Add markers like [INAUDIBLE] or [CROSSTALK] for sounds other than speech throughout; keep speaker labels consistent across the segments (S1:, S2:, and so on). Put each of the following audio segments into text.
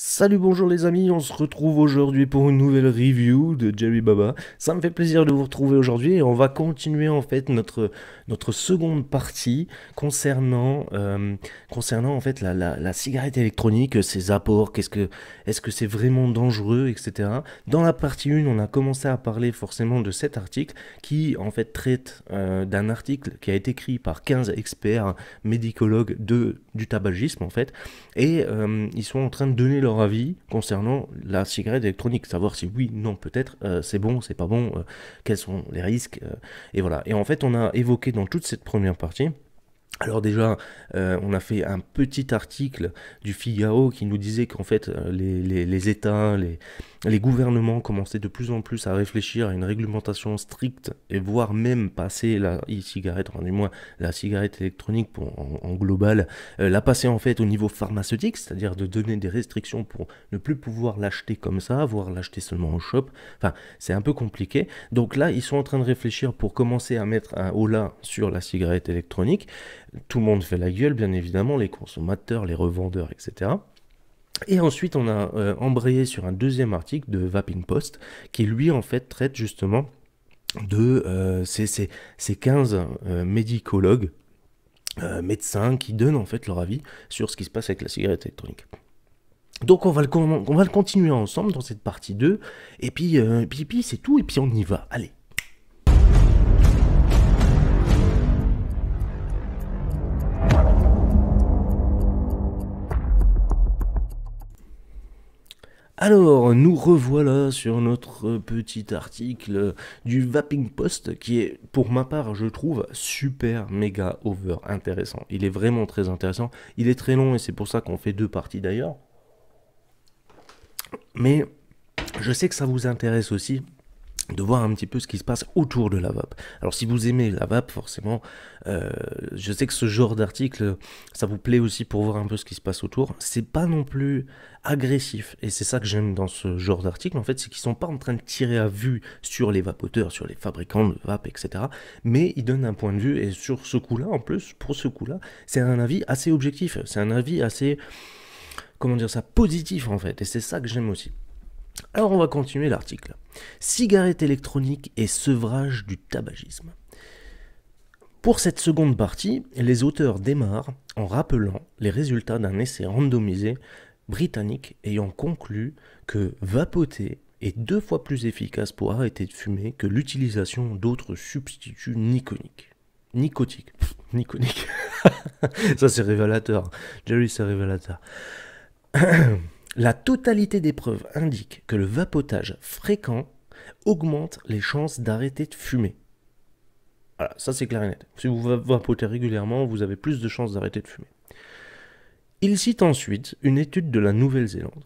S1: Salut, bonjour les amis, on se retrouve aujourd'hui pour une nouvelle review de Jerry Baba. Ça me fait plaisir de vous retrouver aujourd'hui et on va continuer en fait notre, notre seconde partie concernant, euh, concernant en fait la, la, cigarette électronique, ses apports, qu'est-ce que, est-ce que c'est vraiment dangereux, etc. Dans la partie 1, on a commencé à parler forcément de cet article qui en fait traite euh, d'un article qui a été écrit par 15 experts médicologues de, du tabagisme en fait et euh, ils sont en train de donner leur avis concernant la cigarette électronique, savoir si oui, non, peut-être, euh, c'est bon, c'est pas bon, euh, quels sont les risques, euh, et voilà. Et en fait, on a évoqué dans toute cette première partie, alors déjà, on a fait un petit article du Figaro qui nous disait qu'en fait, les, les, les États, les, les gouvernements commençaient de plus en plus à réfléchir à une réglementation stricte et voire même passer la cigarette du moins la cigarette électronique en, global, euh, la passer en fait au niveau pharmaceutique, c'est-à-dire de donner des restrictions pour ne plus pouvoir l'acheter comme ça, voire l'acheter seulement au shop. Enfin, c'est un peu compliqué. Donc là, ils sont en train de réfléchir pour commencer à mettre un holà sur la cigarette électronique. Tout le monde fait la gueule, bien évidemment, les consommateurs, les revendeurs, etc. Et ensuite, on a euh, embrayé sur un deuxième article de Vaping Post qui, lui, en fait, traite justement de euh, ces, 15 euh, médicologues, médecins qui donnent en fait leur avis sur ce qui se passe avec la cigarette électronique. Donc on va, le, on va continuer ensemble dans cette partie 2, et puis, puis c'est tout, et puis on y va, allez Alors, nous revoilà sur notre petit article du Vaping Post qui est, pour ma part, je trouve super méga over intéressant. Il est vraiment très intéressant. Il est très long et c'est pour ça qu'on fait deux parties d'ailleurs. Mais je sais que ça vous intéresse aussi de voir un petit peu ce qui se passe autour de la vape. Alors si vous aimez la vape, forcément, euh, je sais que ce genre d'article, ça vous plaît aussi pour voir un peu ce qui se passe autour. C'est pas non plus agressif, et c'est ça que j'aime dans ce genre d'article, en fait, c'est qu'ils sont pas en train de tirer à vue sur les vapoteurs, sur les fabricants de vape, etc. Mais ils donnent un point de vue, et sur ce coup-là, en plus, pour ce coup-là, c'est un avis assez objectif, c'est un avis assez, comment dire ça, positif en fait, et c'est ça que j'aime aussi. Alors on va continuer l'article. Cigarettes électronique et sevrage du tabagisme. Pour cette seconde partie, les auteurs démarrent en rappelant les résultats d'un essai randomisé britannique ayant conclu que vapoter est deux fois plus efficace pour arrêter de fumer que l'utilisation d'autres substituts niconiques. Nicotiques. Pff, [LAUGHS] Ça c'est révélateur. Jerry c'est révélateur. [CLEARS THROAT] La totalité des preuves indique que le vapotage fréquent augmente les chances d'arrêter de fumer. Voilà, ça c'est clair et net. Si vous vapotez régulièrement, vous avez plus de chances d'arrêter de fumer. Il cite ensuite une étude de la Nouvelle-Zélande,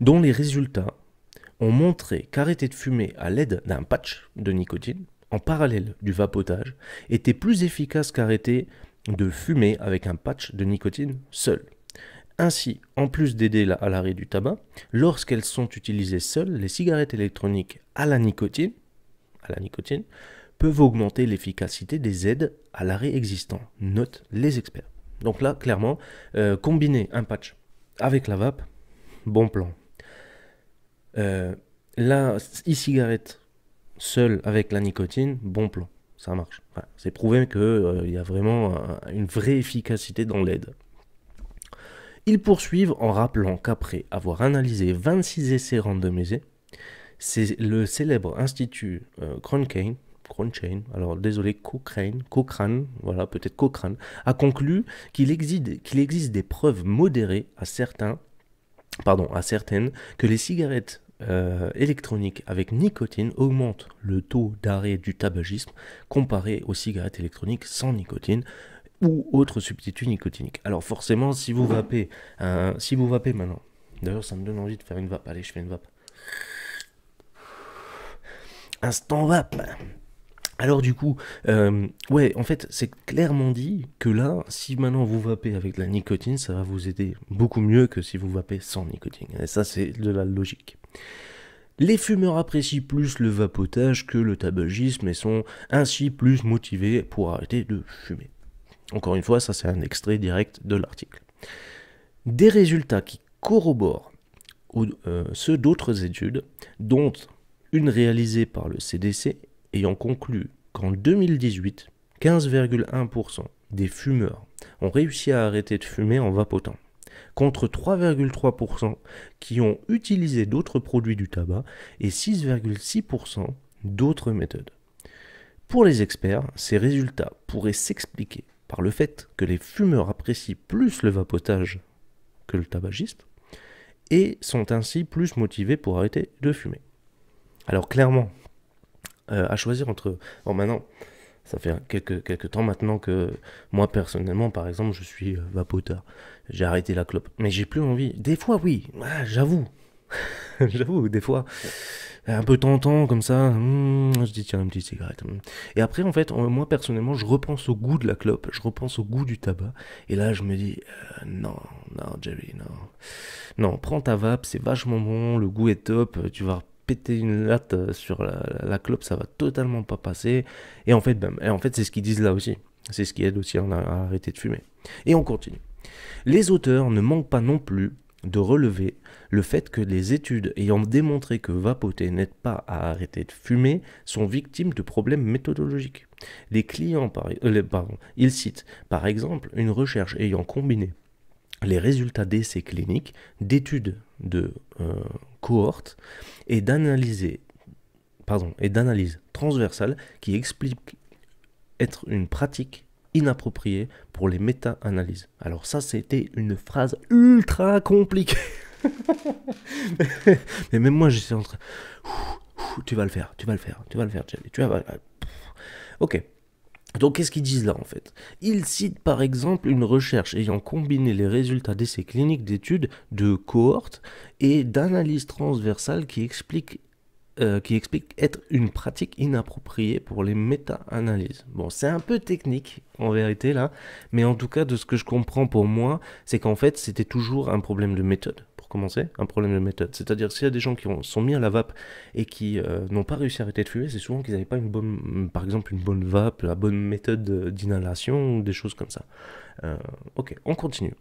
S1: dont les résultats ont montré qu'arrêter de fumer à l'aide d'un patch de nicotine, en parallèle du vapotage, était plus efficace qu'arrêter de fumer avec un patch de nicotine seul. Ainsi, en plus d'aider à l'arrêt du tabac, lorsqu'elles sont utilisées seules, les cigarettes électroniques à la nicotine, peuvent augmenter l'efficacité des aides à l'arrêt existant, notent les experts. Donc là, clairement, euh, combiner un patch avec la vape, bon plan. Euh, la e-cigarette seule avec la nicotine, bon plan, ça marche. c'est prouvé qu'il euh, y a vraiment une vraie efficacité dans l'aide. Ils poursuivent en rappelant qu'après avoir analysé 26 essais randomisés, c'est le célèbre institut euh, alors désolé, Cochrane, Cochrane, voilà, peut-être Cochrane, a conclu qu'il existe, qu'il existe des preuves modérées à certains, pardon, à certaines, que les cigarettes euh, électroniques avec nicotine augmentent le taux d'arrêt du tabagisme comparé aux cigarettes électroniques sans nicotine, ou autre substitut nicotinique. Alors forcément, si vous vapez, si vous vapez maintenant, d'ailleurs ça me donne envie de faire une vape, allez je fais une vape. Instant vape alors du coup, euh, ouais, en fait, c'est clairement dit que là, si maintenant vous vapez avec de la nicotine, ça va vous aider beaucoup mieux que si vous vapez sans nicotine. Et ça, c'est de la logique. Les fumeurs apprécient plus le vapotage que le tabagisme et sont ainsi plus motivés pour arrêter de fumer. Encore une fois, ça c'est un extrait direct de l'article. Des résultats qui corroborent euh, ceux d'autres études, dont une réalisée par le CDC ayant conclu qu'en 2018, 15,1% des fumeurs ont réussi à arrêter de fumer en vapotant, contre 3,3% qui ont utilisé d'autres produits du tabac et 6,6% d'autres méthodes. Pour les experts, ces résultats pourraient s'expliquer par le fait que les fumeurs apprécient plus le vapotage que le tabagiste et sont ainsi plus motivés pour arrêter de fumer. Alors clairement, euh, à choisir entre... Bon maintenant, ça fait quelques, quelques temps maintenant que moi personnellement, par exemple, je suis euh, vapoteur. J'ai arrêté la clope. Mais j'ai plus envie. Des fois oui, ah, j'avoue. [LAUGHS] J'avoue, des fois, un peu tentant comme ça, hmm, je dis tiens, une petite cigarette. Et après, en fait, moi personnellement, je repense au goût de la clope, je repense au goût du tabac. Et là, je me dis euh, non, non, Jerry, non. Non, prends ta vape, c'est vachement bon, le goût est top, tu vas péter une latte sur la, clope, ça va totalement pas passer. Et en fait, ben, et en fait c'est ce qu'ils disent là aussi. C'est ce qui aide aussi à arrêter de fumer. Et on continue. Les auteurs ne manquent pas non plus de relever le fait que les études ayant démontré que vapoter n'aide pas à arrêter de fumer sont victimes de problèmes méthodologiques. Les clients, par, euh, par exemple une recherche ayant combiné les résultats d'essais cliniques, d'études de euh, cohortes et d'analyses transversales et d'analyse transversale qui explique être une pratique inapproprié pour les méta-analyses. Alors ça, c'était une phrase ultra compliquée. [LAUGHS] Mais même moi, j'étais en train... Tu vas le faire, tu vas le faire, tu vas le faire, Tu vas... Ok, donc qu'est-ce qu'ils disent là en fait Ils citent par exemple une recherche ayant combiné les résultats d'essais cliniques d'études de cohortes et d'analyses transversales qui expliquent euh, qui explique être une pratique inappropriée pour les méta-analyses. Bon, c'est un peu technique en vérité là, mais en tout cas de ce que je comprends pour moi, c'est qu'en fait c'était toujours un problème de méthode. Pour commencer, un problème de méthode. C'est-à-dire s'il y a des gens qui ont, sont mis à la vape et qui euh, n'ont pas réussi à arrêter de fumer, c'est souvent qu'ils n'avaient pas une bonne, par exemple une bonne vape, la bonne méthode d'inhalation ou des choses comme ça. Euh, ok, on continue.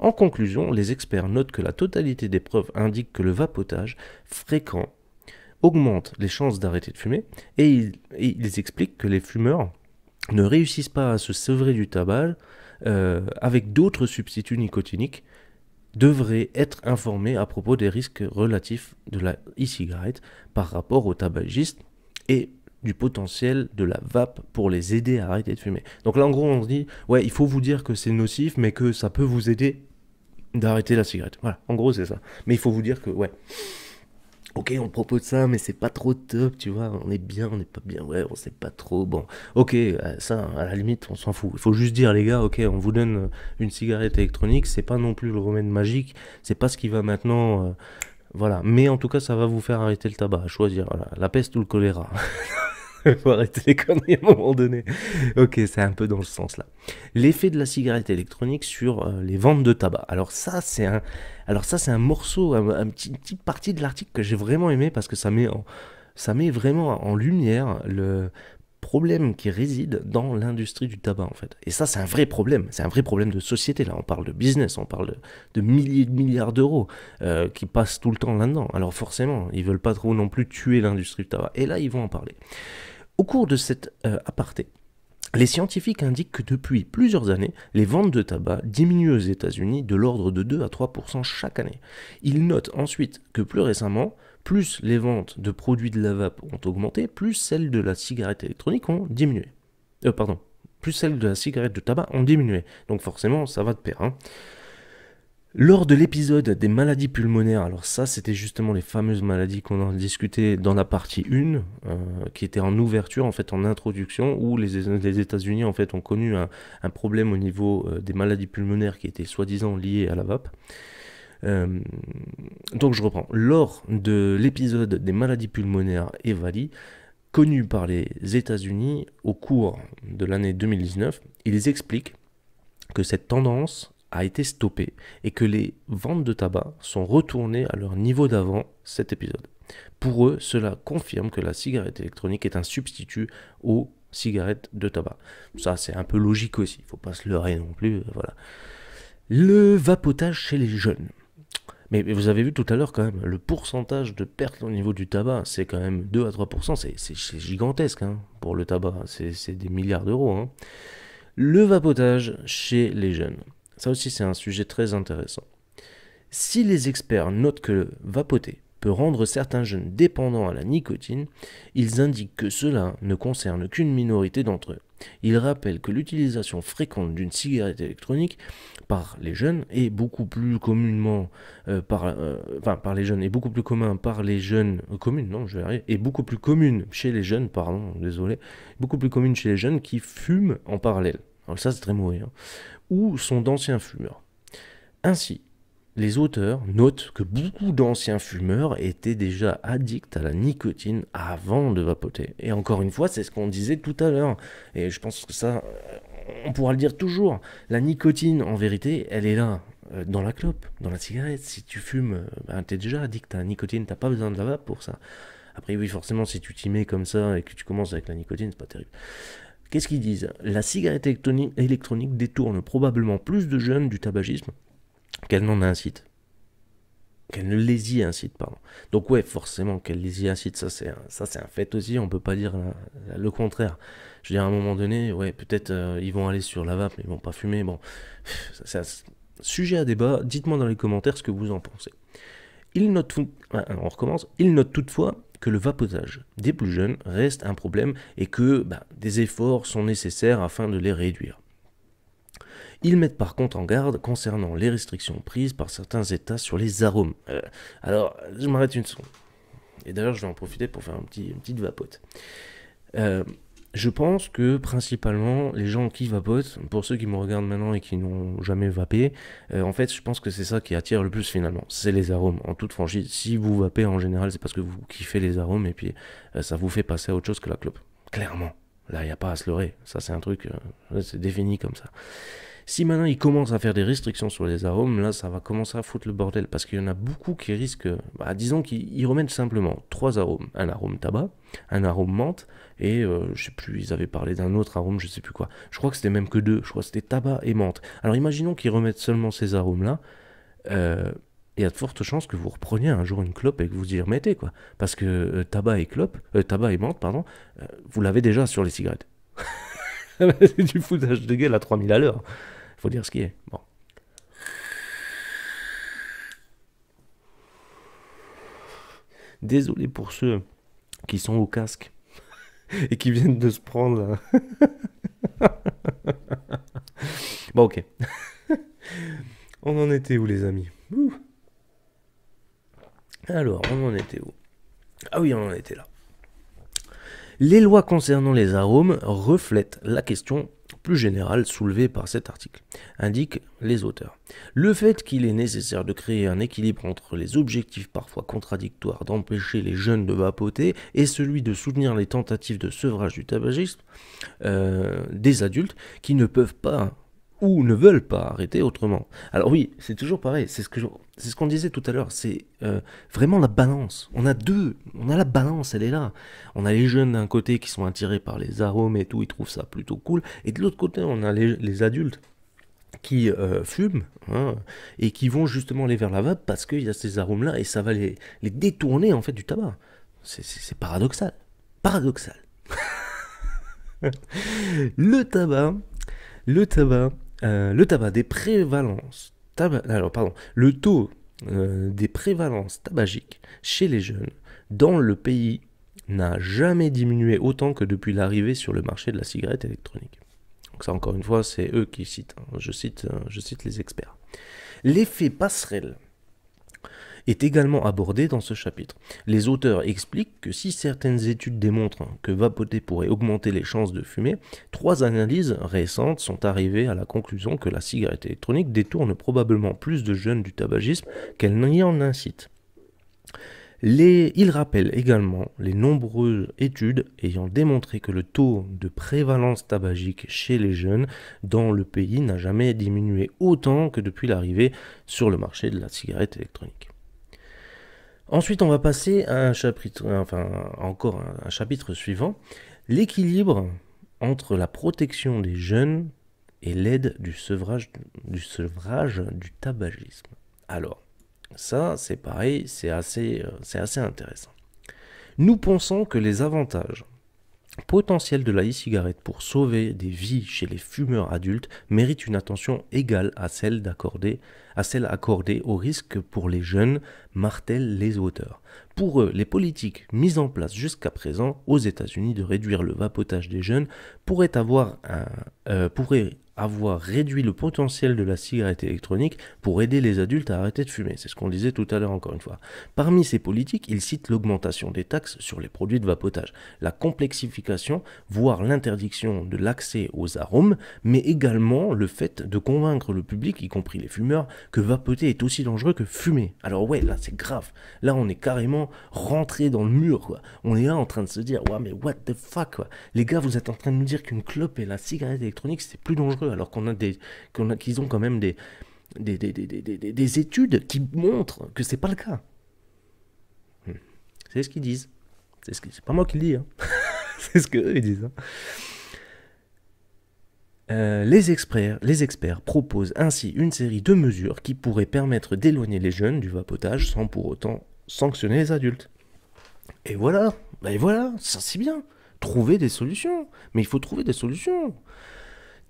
S1: En conclusion, les experts notent que la totalité des preuves indique que le vapotage fréquent augmente les chances d'arrêter de fumer et ils, expliquent que les fumeurs ne réussissent pas à se sevrer du tabac euh, avec d'autres substituts nicotiniques devraient être informés à propos des risques relatifs de la e-cigarette par rapport au tabagiste et du potentiel de la vape pour les aider à arrêter de fumer. Donc là en gros on se dit ouais il faut vous dire que c'est nocif mais que ça peut vous aider d'arrêter la cigarette. Voilà, en gros c'est ça. Mais il faut vous dire que ouais. Ok, on propose ça, mais c'est pas trop top, tu vois. On est bien, on est pas bien, ouais, on sait pas trop. Bon, ok, euh, ça, à la limite, on s'en fout. Il faut juste dire, les gars, ok, on vous donne euh, une cigarette électronique, c'est pas non plus le remède magique, c'est pas ce qui va maintenant. Euh, voilà, mais en tout cas, ça va vous faire arrêter le tabac, à choisir la peste ou le choléra. [LAUGHS] [LAUGHS] faut arrêter les conneries à un moment donné. Ok, c'est un peu dans le sens là. L'effet de la cigarette électronique sur euh, les ventes de tabac. Alors ça, c'est un, alors ça, c'est un morceau, un, petit, une petite partie de l'article que j'ai vraiment aimé parce que ça met en, ça met vraiment en lumière le problème qui réside dans l'industrie du tabac en fait. Et ça c'est un vrai problème, c'est un vrai problème de société là, on parle de business, on parle de, milliers de milliards d'euros euh, qui passent tout le temps là-dedans. Alors forcément, ils veulent pas trop non plus tuer l'industrie du tabac. Et là ils vont en parler. Au cours de cet euh, aparté, les scientifiques indiquent que depuis plusieurs années, les ventes de tabac diminuent aux États-Unis de l'ordre de 2 à 3% chaque année. Ils notent ensuite que plus récemment, plus les ventes de produits de la vape ont augmenté, plus celles de la cigarette électronique ont diminué. Euh, pardon, plus celles de la cigarette de tabac ont diminué. Donc forcément, ça va de pair. Hein. Lors de l'épisode des maladies pulmonaires, alors ça c'était justement les fameuses maladies qu'on a discutées dans la partie 1, euh, qui était en ouverture, en fait en introduction, où les, États-Unis en fait ont connu un, problème au niveau euh, des maladies pulmonaires qui étaient soi-disant liées à la vape. Euh, donc je reprends. Lors de l'épisode des maladies pulmonaires et connu par les États-Unis au cours de l'année 2019, ils expliquent que cette tendance a été stoppé et que les ventes de tabac sont retournées à leur niveau d'avant cet épisode. Pour eux, cela confirme que la cigarette électronique est un substitut aux cigarettes de tabac. Ça, c'est un peu logique aussi, il faut pas se leurrer non plus. Euh, voilà. Le vapotage chez les jeunes. Mais, vous avez vu tout à l'heure quand même, le pourcentage de perte au niveau du tabac, c'est quand même 2 à 3%, c'est gigantesque hein, pour le tabac, c'est des milliards d'euros. Hein. Le vapotage chez les jeunes. Ça aussi, c'est un sujet très intéressant. Si les experts notent que le vapoter peut rendre certains jeunes dépendants à la nicotine, ils indiquent que cela ne concerne qu'une minorité d'entre eux. Ils rappellent que l'utilisation fréquente d'une cigarette électronique par les jeunes est beaucoup plus communement euh, par, euh, par les jeunes est beaucoup plus commun par les jeunes euh, communes non je vais est beaucoup plus commune chez les jeunes pardon désolé beaucoup plus commune chez les jeunes qui fument en parallèle alors ça c'est très mauvais hein ou sont d'anciens fumeurs. Ainsi, les auteurs notent que beaucoup d'anciens fumeurs étaient déjà addicts à la nicotine avant de vapoter. Et encore une fois, c'est ce qu'on disait tout à l'heure. Et je pense que ça, on pourra le dire toujours. La nicotine, en vérité, elle est là, euh, dans la clope, dans la cigarette. Si tu fumes, euh, ben, tu es déjà addict à la nicotine, t'as pas besoin de la vape pour ça. Après, oui, forcément, si tu t'y mets comme ça et que tu commences avec la nicotine, c'est pas terrible. Qu'est-ce qu'ils disent La cigarette électronique détourne probablement plus de jeunes du tabagisme qu'elle n'en incite. Qu'elle ne les y incite, pardon. Donc ouais, forcément qu'elle les y incite, ça c'est un, un fait aussi, on peut pas dire hein, le contraire. Je veux dire, à un moment donné, ouais, peut-être euh, ils vont aller sur la vape, mais ils vont pas fumer, bon, c'est un sujet à débat, dites-moi dans les commentaires ce que vous en pensez. Il note, ah, on recommence, il note toutefois que le vapotage des plus jeunes reste un problème et que bah, des efforts sont nécessaires afin de les réduire. Ils mettent par contre en garde concernant les restrictions prises par certains États sur les arômes. Euh, alors, je m'arrête une seconde. Et d'ailleurs, je vais en profiter pour faire un petit, une petite vapote. Euh, je pense que principalement les gens qui vapotent, pour ceux qui me regardent maintenant et qui n'ont jamais vapé, euh, en fait je pense que c'est ça qui attire le plus finalement, c'est les arômes. En toute franchise, si vous vapez en général, c'est parce que vous kiffez les arômes et puis euh, ça vous fait passer à autre chose que la clope. Clairement, là il n'y a pas à se leurrer, ça c'est un truc, euh, c'est défini comme ça. Si maintenant ils commencent à faire des restrictions sur les arômes, là ça va commencer à foutre le bordel parce qu'il y en a beaucoup qui risquent, bah, disons qu'ils remettent simplement trois arômes, un arôme tabac, un arôme menthe et euh, je sais plus, ils avaient parlé d'un autre arôme, je sais plus quoi. Je crois que c'était même que deux, je crois que c'était tabac et menthe. Alors imaginons qu'ils remettent seulement ces arômes là. il euh, y a de fortes chances que vous repreniez un jour une clope et que vous y remettez, quoi. Parce que euh, tabac et clope, tabac et menthe, pardon, vous l'avez déjà sur les cigarettes. [LAUGHS] c'est du foutage de gueule à 3000 à l'heure dire ce qui est. Bon. Désolé pour ceux qui sont au casque [LAUGHS] et qui viennent de se prendre. [LAUGHS] bon, ok. [LAUGHS] on en était où, les amis Alors, on en était où Ah oui, on en était là. Les lois concernant les arômes reflètent la question plus général, soulevé par cet article, indiquent les auteurs. Le fait qu'il est nécessaire de créer un équilibre entre les objectifs parfois contradictoires d'empêcher les jeunes de vapoter et celui de soutenir les tentatives de sevrage du tabagisme euh, des adultes qui ne peuvent pas ou ne veulent pas arrêter autrement. Alors oui, c'est toujours pareil, c'est ce que c'est ce qu'on disait tout à l'heure, c'est euh, vraiment la balance. On a deux, on a la balance, elle est là. On a les jeunes d'un côté qui sont attirés par les arômes et tout, ils trouvent ça plutôt cool, et de l'autre côté, on a les, adultes qui euh, fument hein, et qui vont justement aller vers la vape parce qu'il y a ces arômes-là et ça va les, les détourner en fait du tabac. C'est paradoxal, paradoxal. [LAUGHS] le tabac, le tabac euh, le tabac des ah, le taux euh, des prévalences tabagiques chez les jeunes dans le pays n'a jamais diminué autant que depuis l'arrivée sur le marché de la cigarette électronique. Donc ça encore une fois, c'est eux qui citent, hein. je, cite, euh, je cite les experts. L'effet passerelle est également abordé dans ce chapitre. Les auteurs expliquent que si certaines études démontrent que vapoter pourrait augmenter les chances de fumer, trois analyses récentes sont arrivées à la conclusion que la cigarette électronique détourne probablement plus de jeunes du tabagisme qu'elle n'y en incite. Les... il rappelle également les nombreuses études ayant démontré que le taux de prévalence tabagique chez les jeunes dans le pays n'a jamais diminué autant que depuis l'arrivée sur le marché de la cigarette électronique. Ensuite, on va passer à un chapitre, enfin encore un, chapitre suivant, l'équilibre entre la protection des jeunes et l'aide du sevrage, du tabagisme. Alors, ça, c'est pareil, c'est assez, euh, assez intéressant. Nous pensons que les avantages potentiel de la e-cigarette pour sauver des vies chez les fumeurs adultes mérite une attention égale à celle, accordée, à celle au risque pour les jeunes, martèlent les auteurs. Pour eux, les politiques mises en place jusqu'à présent aux États-Unis de réduire le vapotage des jeunes pourraient avoir un, euh, avoir réduit le potentiel de la cigarette électronique pour aider les adultes à arrêter de fumer. C'est ce qu'on disait tout à l'heure encore une fois. Parmi ces politiques, il cite l'augmentation des taxes sur les produits de vapotage, la complexification, voire l'interdiction de l'accès aux arômes, mais également le fait de convaincre le public, y compris les fumeurs, que vapoter est aussi dangereux que fumer. Alors ouais, là c'est grave. Là on est carrément rentré dans le mur. Quoi. On est là en train de se dire, ouais mais what the fuck quoi. Les gars, vous êtes en train de nous dire qu'une clope et la cigarette électronique c'est plus dangereux alors qu'on a des, qu'ils ont quand même des, des, des, des, des études qui montrent que c'est pas le cas. Hmm. C'est ce qu'ils disent. C'est ce n'est c'est pas moi qui le dis. Hein. [LAUGHS] c'est ce qu'ils disent. Hein. Euh, les, experts, les experts proposent ainsi une série de mesures qui pourraient permettre d'éloigner les jeunes du vapotage sans pour autant sanctionner les adultes. Et voilà, et voilà, ça c'est bien. Trouver des solutions. Mais il faut trouver des solutions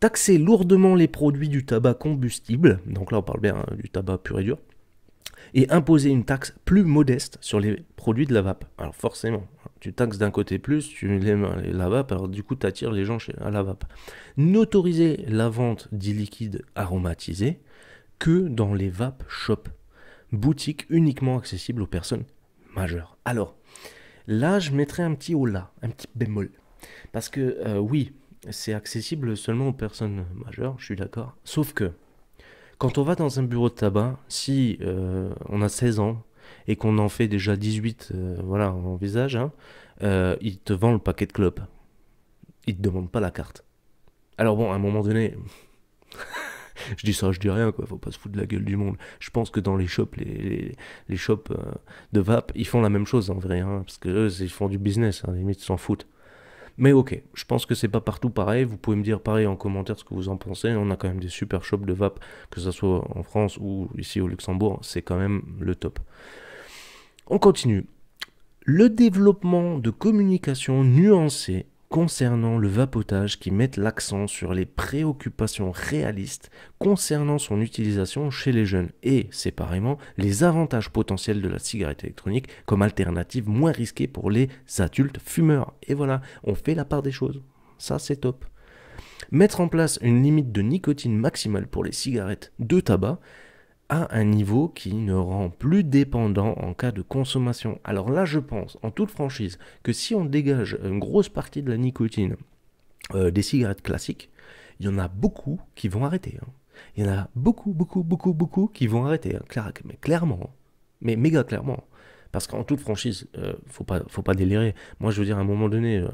S1: taxer lourdement les produits du tabac combustible, donc là on parle bien hein, du tabac pur et dur, et imposer une taxe plus modeste sur les produits de la vape. Alors forcément, hein, tu taxes d'un côté plus, tu les, euh, la vape, alors du coup tu attires les gens chez, à la vape. N'autoriser la vente d'illiquides aromatisés que dans les vape shops, boutiques uniquement accessibles aux personnes majeures. Alors, là je mettrai un petit haut là, un petit bémol. Parce que euh, oui, c'est accessible seulement aux personnes majeures, je suis d'accord. Sauf que, quand on va dans un bureau de tabac, si euh, on a 16 ans et qu'on en fait déjà 18, euh, voilà, on envisage, hein, euh, il te vend le paquet de clopes. Il te demandent pas la carte. Alors bon, à un moment donné, [LAUGHS] je dis ça, je dis rien, quoi. Faut pas se foutre de la gueule du monde. Je pense que dans les shops, les, les, shops de vape, ils font la même chose en vrai, hein, parce que ils font du business, hein, limite, ils s'en foutent. Mais ok, je pense que c'est pas partout pareil. Vous pouvez me dire pareil en commentaire ce que vous en pensez. On a quand même des super shops de vape, que ce soit en France ou ici au Luxembourg, c'est quand même le top. On continue. Le développement de communication nuancée concernant le vapotage qui met l'accent sur les préoccupations réalistes concernant son utilisation chez les jeunes et, séparément, les avantages potentiels de la cigarette électronique comme alternative moins risquée pour les adultes fumeurs. Et voilà, on fait la part des choses. Ça, c'est top. Mettre en place une limite de nicotine maximale pour les cigarettes de tabac à un niveau qui ne rend plus dépendant en cas de consommation. Alors là, je pense, en toute franchise, que si on dégage une grosse partie de la nicotine euh, des cigarettes classiques, il y en a beaucoup qui vont arrêter. Hein. Il y en a beaucoup, beaucoup, beaucoup, beaucoup qui vont arrêter. Hein. mais clairement, hein. mais méga clairement. Parce qu'en toute franchise, euh, faut pas, faut pas délirer. Moi, je veux dire, à un moment donné, euh,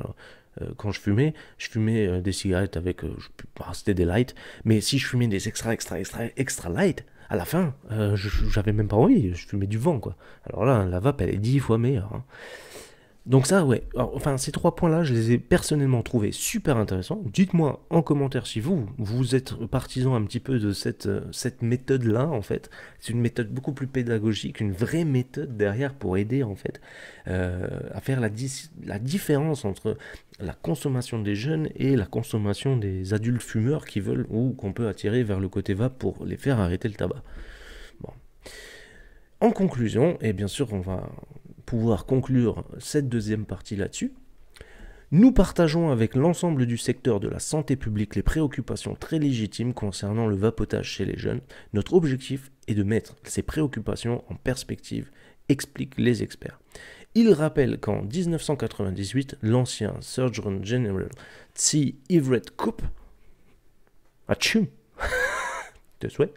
S1: euh, quand je fumais, je fumais des cigarettes avec, je, pas c'était des lights, mais si je fumais des extra, extra, extra, extra light, à la fin, euh, j'avais même pas envie, je fumais du vent, quoi. Alors là, la vape, elle est dix fois meilleure. Hein. Donc ça, ouais. enfin, ces trois points-là, je les ai personnellement trouvés super intéressants. Dites-moi en commentaire si vous, vous êtes partisan un petit peu de cette, euh, cette méthode-là, en fait. C'est une méthode beaucoup plus pédagogique, une vraie méthode derrière pour aider, en fait, euh, à faire la, la différence entre la consommation des jeunes et la consommation des adultes fumeurs qui veulent ou qu'on peut attirer vers le côté vape pour les faire arrêter le tabac. Bon. En conclusion, et bien sûr, on va, pouvoir conclure cette deuxième partie là-dessus. Nous partageons avec l'ensemble du secteur de la santé publique les préoccupations très légitimes concernant le vapotage chez les jeunes. Notre objectif est de mettre ces préoccupations en perspective, expliquent les experts. il rappelle qu'en 1998, l'ancien Surgeon General T. Everett Koop, a [LAUGHS] de souhait,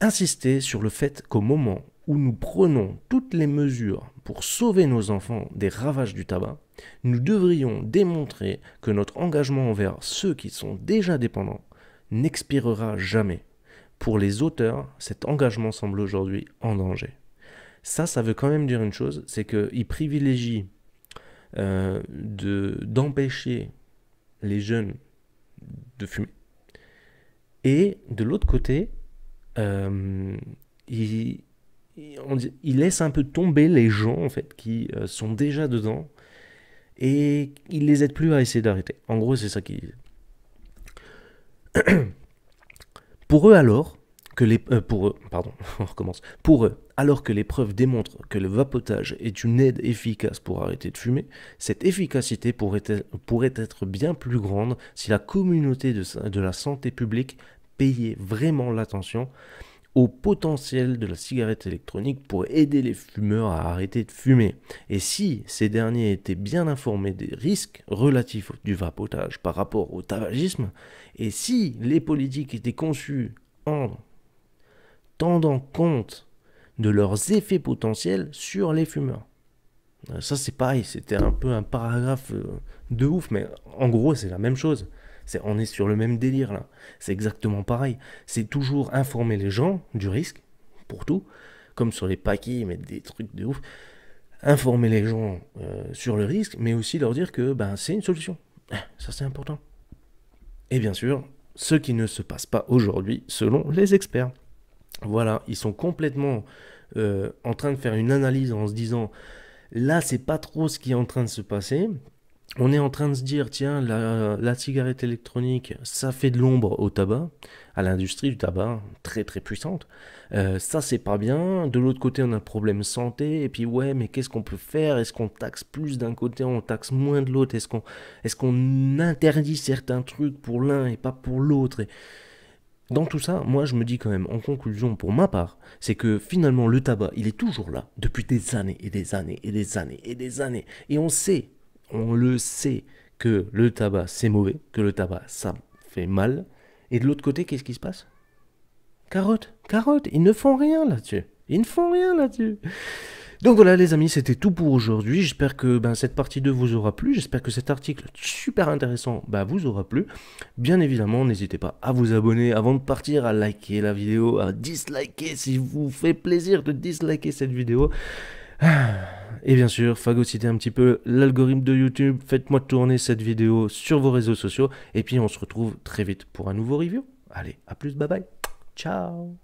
S1: insistait sur le fait qu'au moment où nous prenons toutes les mesures pour sauver nos enfants des ravages du tabac, nous devrions démontrer que notre engagement envers ceux qui sont déjà dépendants n'expirera jamais. Pour les auteurs, cet engagement semble aujourd'hui en danger. Ça, ça veut quand même dire une chose, c'est qu'ils privilégient euh, d'empêcher les jeunes de fumer. Et de l'autre côté, euh, ils, il laisse un peu tomber les gens en fait qui euh, sont déjà dedans et il les aide plus à essayer d'arrêter. En gros, c'est ça qu'ils disent. [CLEARS THROAT] pour eux alors que les euh, pour eux, pardon, [LAUGHS] on recommence. Pour eux, alors que les preuves démontrent que le vapotage est une aide efficace pour arrêter de fumer, cette efficacité pourrait être, pourrait être bien plus grande si la communauté de, de la santé publique payait vraiment l'attention au potentiel de la cigarette électronique pour aider les fumeurs à arrêter de fumer. Et si ces derniers étaient bien informés des risques relatifs du vapotage par rapport au tabagisme, et si les politiques étaient conçues en tendant compte de leurs effets potentiels sur les fumeurs. Euh, ça c'est pareil, c'était un peu un paragraphe euh, de ouf, mais en gros c'est la même chose on est sur le même délire là. C'est exactement pareil. C'est toujours informer les gens du risque, pour tout, comme sur les paquets, mettre des trucs de ouf. Informer les gens euh, sur le risque, mais aussi leur dire que ben, c'est une solution. Ah, ça, c'est important. Et bien sûr, ce qui ne se passe pas aujourd'hui, selon les experts. Voilà, ils sont complètement euh, en train de faire une analyse en se disant là, c'est pas trop ce qui est en train de se passer, on est en train de se dire, tiens, la, cigarette électronique, ça fait de l'ombre au tabac, à l'industrie du tabac, très très puissante. Euh, ça, c'est pas bien. De l'autre côté, on a un problème santé. Et puis, ouais, mais qu'est-ce qu'on peut faire Est-ce qu'on taxe plus d'un côté, on taxe moins de l'autre Est-ce qu'on est qu'on interdit certains trucs pour l'un et pas pour l'autre dans tout ça, moi je me dis quand même, en conclusion pour ma part, c'est que finalement le tabac, il est toujours là, depuis des années et des années et des années et des années. Et on sait on le sait que le tabac c'est mauvais, que le tabac ça fait mal. Et de l'autre côté, qu'est-ce qui se passe Carotte, carotte, ils ne font rien là-dessus. Ils ne font rien là-dessus. Donc voilà les amis, c'était tout pour aujourd'hui. J'espère que ben, cette partie 2 vous aura plu. J'espère que cet article super intéressant ben, vous aura plu. Bien évidemment, n'hésitez pas à vous abonner avant de partir, à liker la vidéo, à disliker si vous fait plaisir de disliker cette vidéo. Ah et bien sûr phagocyter un petit peu l'algorithme de YouTube. Faites-moi tourner cette vidéo sur vos réseaux sociaux et puis on se retrouve très vite pour un nouveau review. Allez, à plus, bye bye, ciao